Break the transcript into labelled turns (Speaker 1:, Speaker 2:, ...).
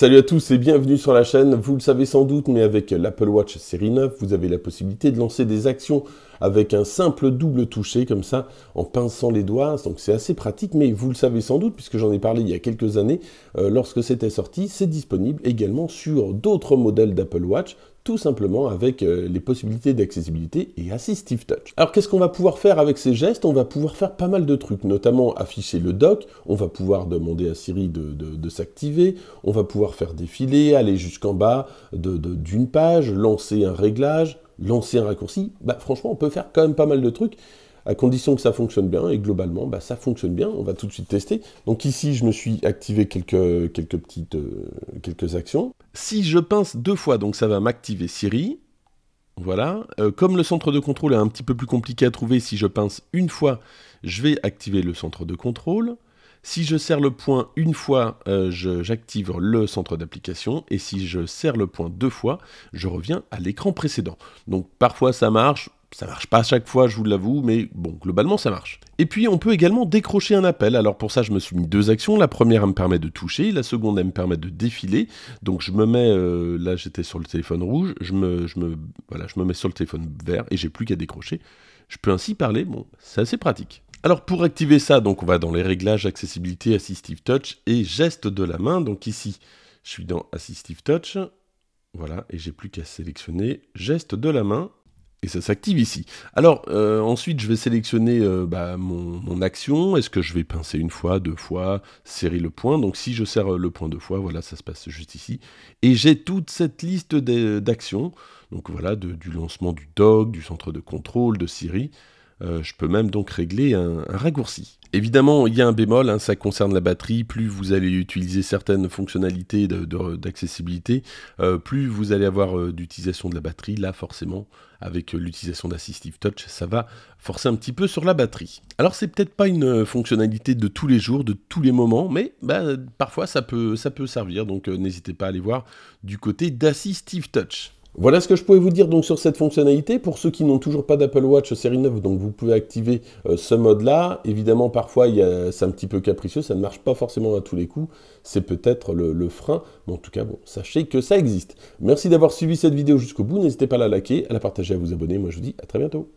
Speaker 1: Salut à tous et bienvenue sur la chaîne. Vous le savez sans doute, mais avec l'Apple Watch série 9, vous avez la possibilité de lancer des actions avec un simple double toucher comme ça, en pinçant les doigts. Donc c'est assez pratique, mais vous le savez sans doute, puisque j'en ai parlé il y a quelques années, euh, lorsque c'était sorti, c'est disponible également sur d'autres modèles d'Apple Watch, tout simplement avec euh, les possibilités d'accessibilité et Assistive Touch. Alors qu'est-ce qu'on va pouvoir faire avec ces gestes On va pouvoir faire pas mal de trucs, notamment afficher le doc, on va pouvoir demander à Siri de, s'activer, on va pouvoir faire défiler, aller jusqu'en bas d'une page, lancer un réglage, lancer un raccourci. Bah, franchement, on peut faire quand même pas mal de trucs à condition que ça fonctionne bien, et globalement, bah, ça fonctionne bien, on va tout de suite tester. Donc ici, je me suis activé quelques, quelques petites euh, quelques actions. Si je pince deux fois, donc ça va m'activer Siri, voilà. Euh, comme le centre de contrôle est un petit peu plus compliqué à trouver, si je pince une fois, je vais activer le centre de contrôle. Si je serre le point une fois, euh, j'active le centre d'application. Et si je serre le point deux fois, je reviens à l'écran précédent. Donc parfois ça marche, ça marche pas à chaque fois, je vous l'avoue, mais bon, globalement ça marche. Et puis on peut également décrocher un appel, alors pour ça je me suis mis deux actions, la première elle me permet de toucher, la seconde elle me permet de défiler, donc je me mets, euh, là j'étais sur le téléphone rouge, je me, me, voilà, je me mets sur le téléphone vert et j'ai plus qu'à décrocher. Je peux ainsi parler, bon, c'est assez pratique. Alors pour activer ça, donc on va dans les réglages accessibilité, assistive touch et geste de la main, donc ici je suis dans assistive touch, voilà, et j'ai plus qu'à sélectionner geste de la main, et ça s'active ici. Alors, euh, ensuite, je vais sélectionner euh, bah, mon, action. Est-ce que je vais pincer une fois, deux fois, serrer le point Donc, si je serre le point deux fois, voilà, ça se passe juste ici. Et j'ai toute cette liste d'actions. Donc, voilà, du lancement du dog, du centre de contrôle, de Siri. Euh, je peux même donc régler un, raccourci. Évidemment, il y a un bémol, hein, ça concerne la batterie. Plus vous allez utiliser certaines fonctionnalités d'accessibilité, euh, plus vous allez avoir euh, d'utilisation de la batterie. Là, forcément, avec l'utilisation d'Assistive Touch, ça va forcer un petit peu sur la batterie. Alors, c'est peut-être pas une fonctionnalité de tous les jours, de tous les moments, mais bah, parfois ça peut servir. Donc, n'hésitez pas à aller voir du côté d'Assistive Touch. Voilà ce que je pouvais vous dire donc sur cette fonctionnalité. Pour ceux qui n'ont toujours pas d'Apple Watch série 9, donc vous pouvez activer euh, ce mode-là. Évidemment, parfois, c'est un petit peu capricieux, ça ne marche pas forcément à tous les coups. C'est peut-être le, le, frein, mais en tout cas, bon, sachez que ça existe. Merci d'avoir suivi cette vidéo jusqu'au bout. N'hésitez pas à la liker, à la partager, à vous abonner. Moi, je vous dis à très bientôt.